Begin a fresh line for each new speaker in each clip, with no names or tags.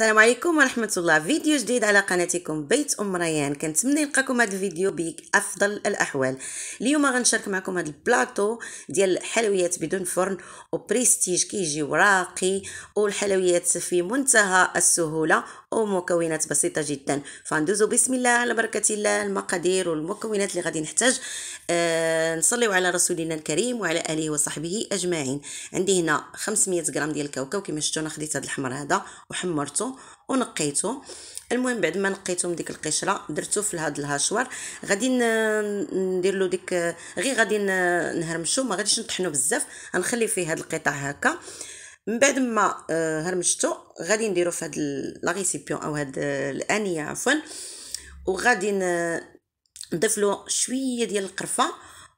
السلام عليكم ورحمة الله فيديو جديد على قناتكم بيت أم ريان كنتمنى يلقاكم هذا الفيديو بأفضل الأحوال اليوم غنشارك معكم هذا البلاطو ديال الحلويات بدون فرن وبريستيج كيجي وراقي والحلويات في منتهى السهولة ومكونات بسيطة جدا فندوزو بسم الله على بركة الله المقادير والمكونات اللي غادي نحتاج أه نصليو على رسولنا الكريم وعلى آله وصحبه أجمعين عندي هنا 500 غرام ديال الكاوكاو كما شفتوا انا خديت هذا الحمر هذا وحمرته ونقيته المهم بعد ما نقيته من ديك القشره درته في هذا الهاشوار غادي ندير له ديك غير غادي نهرمشو ما غاديش نطحنو بزاف غنخلي فيه هذا القطع هكا من بعد ما آه، هرمشتو غادي نديرو في هاد لا ريسيبيون او هاد آه، الانيه عفوا وغادي نضيف له شويه ديال القرفه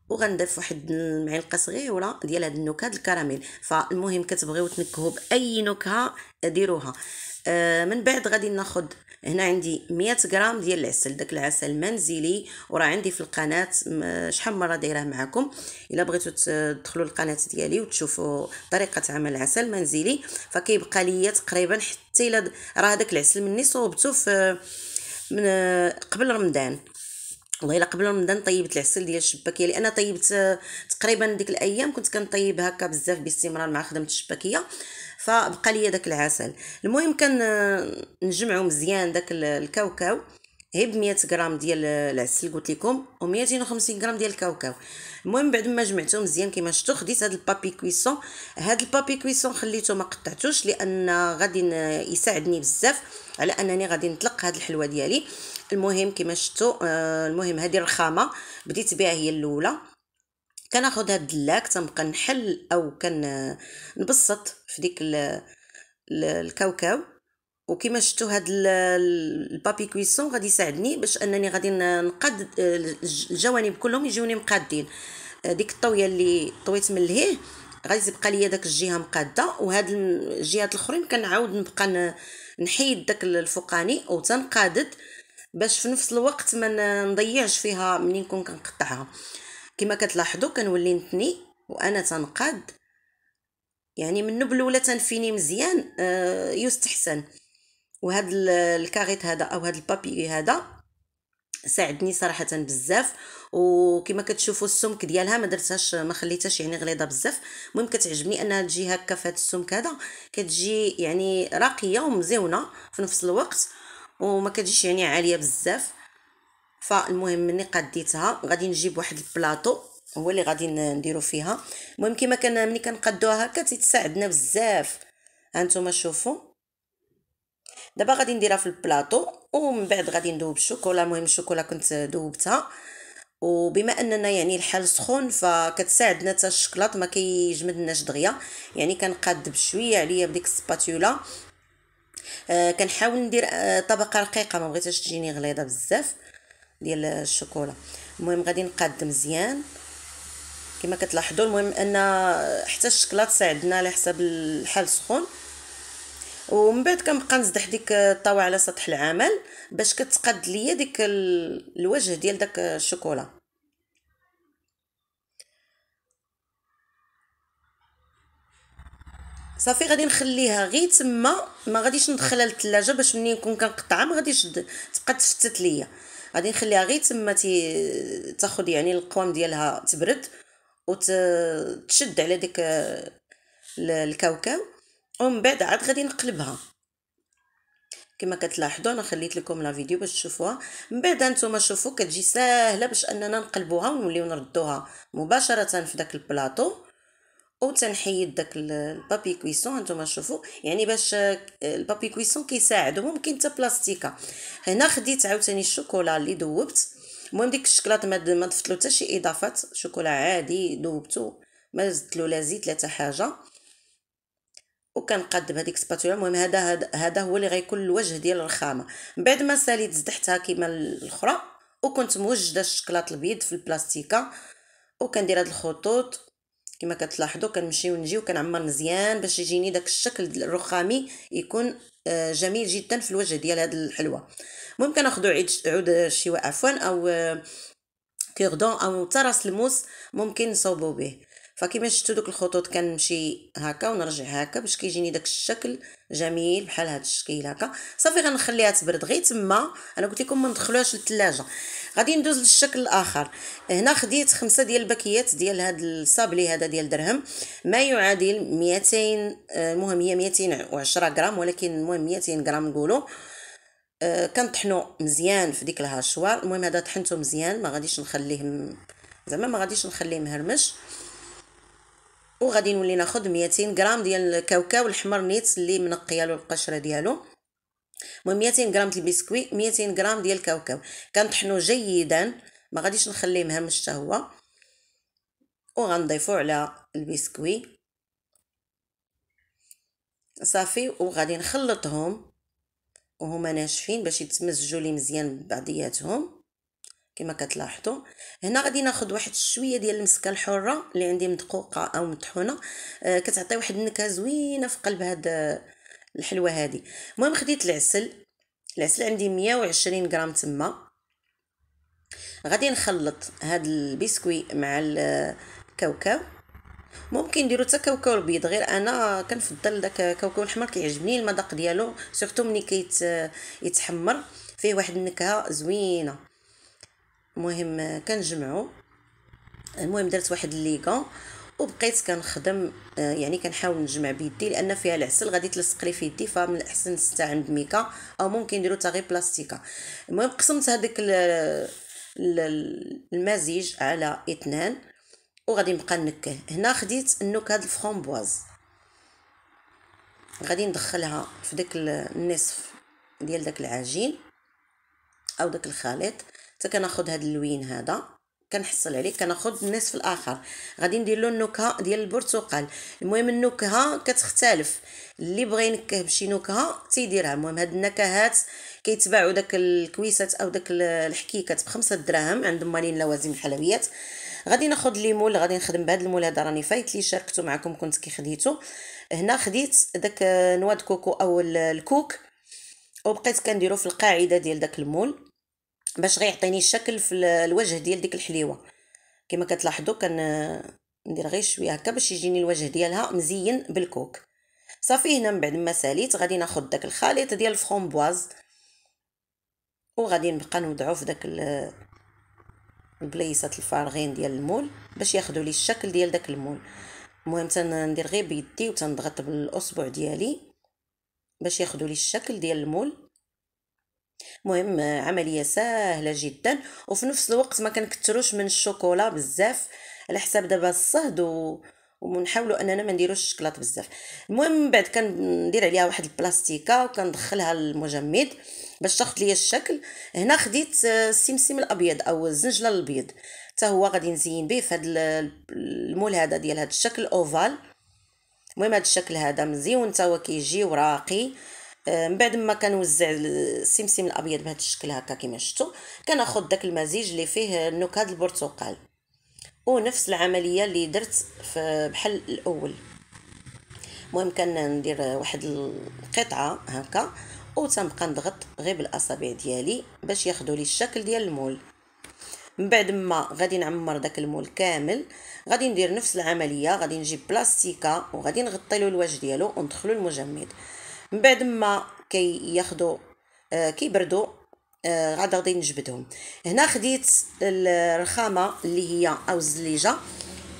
وغنضيف واحد المعلقه صغيره ديال هاد النكهه الكراميل فالمهم كتبغيو تنكهو باي نكهه ديروها آه، من بعد غادي ناخذ هنا عندي 100 غرام ديال العسل داك العسل منزلي وراه عندي في القناه شحال مره دايره معكم الا بغيتو تدخلوا القناه ديالي وتشوفوا طريقه عمل العسل منزلي فكيبقى ليا تقريبا حتى الا راه داك العسل مني صوبته في من قبل رمضان والله الا قبل رمضان طيبت العسل ديال الشباكيه لان طيبت آه، تقريبا ديك الايام كنت كنطيب هكا بزاف باستمرار مع خدمه الشباكيه فبقى لي داك العسل المهم كان آه، نجمعو مزيان داك الكاوكاو هيب 100 غرام ديال العسل قلت لكم و250 غرام ديال الكاوكاو المهم بعد ما جمعته مزيان كما شفتوا خديت هذا البابي كويسون هذا البابي كويسون خليته ما قطعتوش لان غادي يساعدني بزاف على انني غادي نطلق هاد الحلوه ديالي المهم كما شفتوا آه، المهم هذه الرخامه بديت بها هي الاولى كناخذ هاد اللاك تنبقى نحل او كن آه، نبسط في ديك الكاوكاو وكما شفتوا هاد البابي كويسون غادي يساعدني باش انني غادي نقاد آه، الجوانب كلهم يجوني مقادين ديك الطويه اللي طويت من لهيه غادي تبقى ليا داك الجهه مقاده وهاد الجهات الاخرين كنعاود نبقى نحيد داك الفوقاني وتنقادد باش في نفس الوقت ما نضيعش فيها منين نكون كنقطعها كما كتلاحظوا كنولي نتني وانا تنقاد يعني من نبل ولا تنفيني مزيان آه يستحسن وهاد الكاغيط هذا او هاد البابي هذا ساعدني صراحه بزاف وكما كتشوفوا السمك ديالها ما درتهاش ما خليتهاش يعني غليظه بزاف المهم كتعجبني انها تجي هكا فهاد السمك هذا كتجي يعني راقيه ومزيونه في نفس الوقت وما كتجيش يعني عاليه بزاف فالمهم مني قديتها غادي نجيب واحد البلاطو هو اللي غادي نديرو فيها المهم كما كان ملي كنقدوها هكا تيتساعدنا بزاف هانتوما شوفوا دابا غادي نديرها في البلاطو ومن بعد غادي نذوب الشوكولا المهم الشوكولا كنت دوبتها وبما اننا يعني الحال سخون فكتساعدنا حتى الشكلاط ما كيجمدناش دغيا يعني كنقاد بشويه عليا بديك السباتولا آه كنحاول ندير آه طبقه رقيقه ما بغيتهاش تجيني غليظه بزاف ديال الشوكولا المهم غادي نقاد مزيان كما كتلاحظوا المهم ان حتى الشكلاط ساعدنا على حساب الحال سخون ومن بعد كنبقى نزدح ديك الطاوه على سطح العمل باش كتقاد ليا ديك الوجه ديال داك الشوكولا صافي غادي نخليها غير تما ما غاديش ندخلها للثلاجه باش منين نكون كنقطعها ما غاديش تبقى تشتت ليا غادي نخليها غير تما تاخد يعني القوام ديالها تبرد وتشد على ديك الكاوكاو ومن بعد عاد غادي نقلبها كما كتلاحظوا انا خليت لكم لا فيديو باش تشوفوها من بعد انتم شوفوا كتجي ساهله باش اننا نقلبوها ونوليو نردوها مباشره في داك البلاطو او تنحيد داك البابي كويسون هانتوما تشوفوا يعني باش البابي كويسون كيساعد وممكن حتى بلاستيكه هنا خديت عاوتاني الشوكولا اللي دوبت المهم ديك الشكلاط ما ضفت له حتى شي اضافات شوكولا عادي دوبته ما زدت له لا زيت لا حتى حاجه وكنقدم هذيك سباتولا المهم هذا هذا هو اللي غيكون الوجه ديال الرخامه من بعد ما ساليت زدحتها كيما الاخرى وكنت موجده الشكلاط البيض في البلاستيكه وكندير هاد الخطوط كما كتلاحظوا كنمشيو نجيو كنعمر مزيان باش يجيني داك الشكل الرخامي يكون آه، جميل جدا في الوجه ديال هاد الحلوه المهم كناخذوا عيد عود الشواء عفوا او آه، كيردون او ترس الموس ممكن نصوبوا به فكما شفتوا دوك الخطوط كنمشي هكا ونرجع هكا باش كيجيني داك الشكل جميل بحال هاد الشكل هكا صافي غنخليها تبرد غير تما انا قلت لكم ما ندخلوهاش للثلاجه غادي ندوز للشكل الاخر هنا خديت خمسة ديال الباكيات ديال هاد الصابلي هذا ديال درهم ما يعادل 200 آه، المهم هي 210 غرام ولكن المهم 200 غرام نقولوا آه، كنطحنوا كنطحنو مزيان في ديك الهشوار المهم هذا طحنته مزيان ما غاديش نخليه م... زعما ما غاديش نخليه مهرمش وغادي نولي ناخذ 200 غرام ديال الكاوكاو الاحمر نيت اللي منقيه له القشره ديالو المهم 200 غرام ديال البسكوي 200 غرام ديال الكاوكاو كنطحنو جيدا ما غاديش نخليه مهمش حتى هو وغنضيفو على البسكوي صافي وغادي نخلطهم وهما ناشفين باش يتمزجوا لي مزيان ببعضياتهم كما كتلاحظوا هنا غادي ناخذ واحد شويه ديال المسكه الحره اللي عندي مدقوقه او مطحونه آه كتعطي واحد النكهه زوينه في قلب هاد آه، الحلوه هادي المهم خديت العسل العسل عندي 120 غرام تما غادي نخلط هاد البسكوي مع الكاوكاو آه، ممكن نديرو حتى كاوكاو البيض غير انا كنفضل داك كاوكاو الاحمر كيعجبني المذاق ديالو سورتو ملي كيتحمر آه، فيه واحد النكهه زوينه المهم كنجمعو المهم درت واحد الليغا وبقيت كنخدم يعني كنحاول نجمع بيدي لان فيها العسل غادي تلصق لي في يدي فمن الاحسن نستعمل ميكا او ممكن نديرو حتى غير بلاستيكه المهم قسمت هذاك المزيج على اثنان وغادي نبقى نكه هنا خديت النكهه د الفرامبواز غادي ندخلها في داك النصف ديال داك العجين او داك الخليط حتى كناخد هاد اللوين هذا كنحصل عليه كناخد النصف الاخر غادي ندير له النكهه ديال البرتقال المهم النكهه كتختلف اللي بغى ينكه بشي نكهه تيديرها المهم هاد النكهات كيتباعوا داك الكويسات او داك الحكيكات بخمسة دراهم عند مالين لوازم الحلويات غادي ناخد ليمو غادي نخدم بهاد المول هذا راني فايت لي شاركته معكم كنت كي خديته هنا خديت داك نواد كوكو او الكوك وبقيت كنديرو في القاعده ديال داك المول باش غيعطيني الشكل في الوجه ديال ديك الحليوه كما كتلاحظوا كان ندير غير شويه هكا باش يجيني الوجه ديالها مزين بالكوك صافي هنا من بعد ما ساليت غادي ناخذ داك الخليط ديال الفرومبواز وغادي نبقى نوضعو في داك البلايصات الفارغين ديال المول باش ياخذوا لي الشكل ديال داك المول المهم تندير غير بيدي وتنضغط بالاصبع ديالي باش ياخذوا لي الشكل ديال المول المهم عمليه سهله جدا وفي نفس الوقت ما كنكثروش من الشوكولا بزاف على حساب دابا الصهد و... ونحاولوا اننا ما نديروش الشكلاط بزاف المهم من بعد كندير عليها واحد البلاستيكه وكندخلها المجمد باش تاخذ ليا الشكل هنا خديت آه، السمسم الابيض او الزنجله الابيض حتى هو غادي نزين به في هذا المول هذا ديال هذا الشكل اوفال المهم هذا الشكل هذا مزيون حتى هو كيجي وراقي من بعد ما كنوزع السمسم الابيض بهذا الشكل هكا كما شفتوا كناخذ داك المزيج اللي فيه نكهه البرتقال ونفس العمليه اللي درت بحال الاول المهم كندير واحد القطعه هكا وتنبقى نضغط غير بالاصابع ديالي باش ياخذوا لي الشكل ديال المول من بعد ما غادي نعمر داك المول كامل غادي ندير نفس العمليه غادي نجيب بلاستيكه وغادي نغطي له الوجه ديالو وندخلو المجمد من بعد ما كي ياخذوا آه، كيبردوا آه غادا غادي نجبدهم هنا خديت الرخامه اللي هي او الزليجه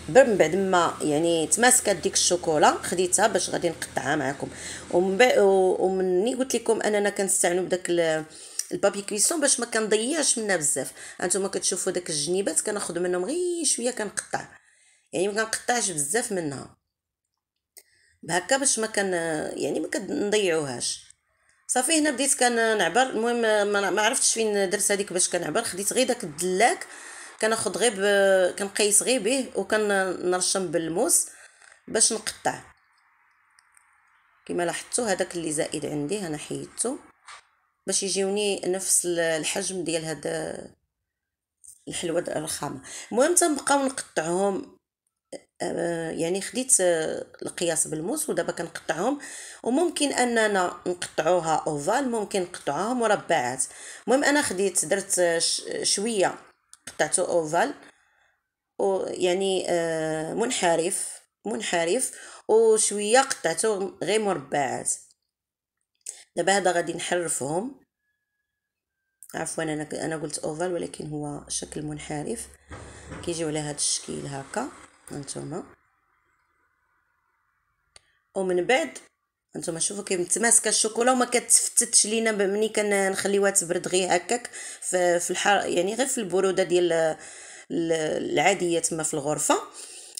من بعد ما يعني تماسكات ديك الشوكولا خديتها باش غادي نقطعها معكم ومني قلت لكم اننا كنستعنوا بداك البابي كويسون باش ما كنضيعش منها بزاف انتم كتشوفوا داك الجنيبات كناخذ منهم غير شويه كنقطع يعني ما كنقطعش بزاف منها بهكا باش ما كان يعني ما كنضيعوهاش صافي هنا بديت نعبر المهم ما عرفتش فين درت هذيك باش كنعبر خديت غير داك الدلاك كناخد غير كنقيس غير به وكنرشم بالموس باش نقطع كما لاحظتوا هذاك اللي زائد عندي انا حيدته باش يجيوني نفس الحجم ديال هاد الحلوه الرخامه المهم تنبقاو نقطعهم آه، يعني خديت آه، القياس بالموس ودابا كنقطعهم وممكن اننا نقطعوها اوفال ممكن نقطعوها مربعات المهم انا خديت درت آه، شويه قطعته اوفال ويعني منحرف منحرف وشويه قطعته غير مربعات دابا هذا غادي نحرفهم عفوا انا انا قلت اوفال ولكن هو شكل منحرف كيجيو على هذا الشكل هكا هانتوما ومن بعد هانتوما شوفوا كيف متماسكه الشوكولا وما كتفتتش لينا ملي كنخليوها تبرد غير هكاك في الحر يعني غير في البروده ديال العاديه تما في الغرفه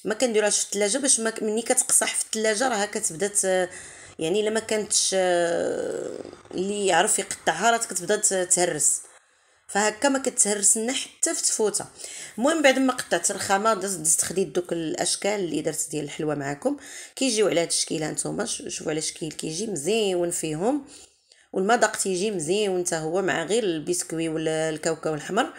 ما كنديروهاش في الثلاجه باش ملي كتقصح في الثلاجه راها كتبدا يعني الا ما كانتش اللي يعرف يقطعها راه كتبدا تهرس فهكا ما كتهرسنا حتى في تفوته المهم بعد ما قطعت الرخامه دزت خديت دوك الاشكال اللي درت ديال الحلوه معاكم كيجيو على هاد الشكل هانتوما شوفوا على الشكل كيجي مزيون فيهم والمذاق تيجي مزيون حتى هو مع غير البسكوي ولا الكاوكاو الاحمر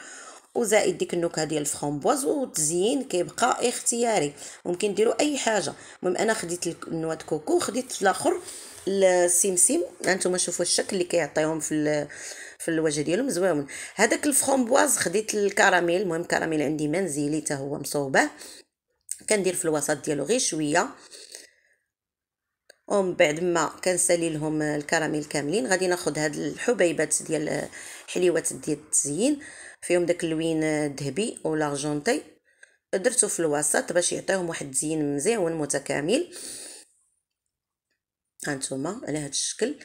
وزائد ديك النكهه ديال الفخومبواز والتزيين كيبقى اختياري ممكن ديروا اي حاجه المهم انا خديت النواه كوكو خديت الاخر السمسم هانتوما شوفوا الشكل اللي كيعطيهم في في الوجه ديالهم زويون هذاك الفخومبواز خديت الكراميل المهم كراميل عندي منزلي حتى هو مصوبه كندير في الوسط ديالو غير شويه ومن بعد ما كنسالي لهم الكراميل كاملين غادي ناخذ هاد الحبيبات ديال حليوات ديال التزيين فيهم داك اللوين الذهبي ولارجونتي درتو في الوسط باش يعطيهم واحد التزيين مزيون متكامل هانتوما على هذا الشكل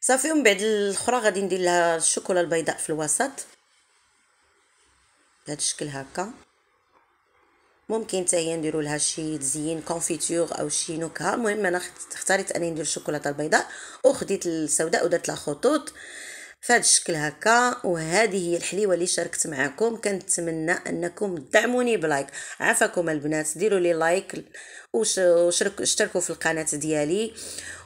صافي ومن بعد الاخرى غادي ندير لها الشوكولا البيضاء في الوسط بهذا الشكل هكا ممكن حتى نديرو لها شي تزيين كونفيتور او شي نكهه المهم انا اختاريت اني ندير الشوكولاته البيضاء وخديت السوداء ودرت لها خطوط فهاد الشكل هكا وهذه هي الحليوه اللي شاركت معكم كنتمنى انكم تدعموني بلايك عفاكم البنات ديروا لي لايك واشتركوا في القناه ديالي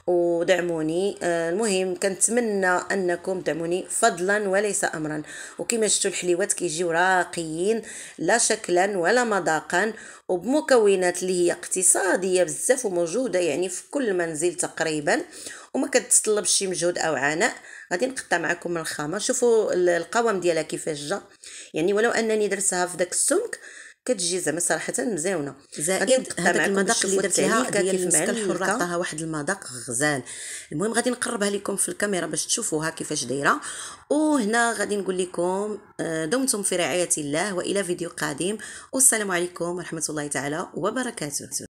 ودعموني آه، المهم كنتمنى انكم دعموني فضلا وليس امرا وكما شفتوا الحليوات كيجيو راقيين لا شكلا ولا مذاقا وبمكونات اللي هي اقتصاديه بزاف وموجوده يعني في كل منزل تقريبا وما كتطلبش شي مجهود او عناء غادي نقطع معكم الخامه شوفوا القوام ديالها كيفاش جا يعني ولو انني درتها في داك السمك كتجي زعما صراحه مزيونه زائد هذاك المذاق اللي درت لها ديال المسك الحر عطاها واحد المذاق غزال المهم غادي نقربها لكم في الكاميرا باش تشوفوها كيفاش دايره وهنا غادي نقول لكم آه، دمتم في رعايه الله والى فيديو قادم والسلام عليكم ورحمه الله تعالى وبركاته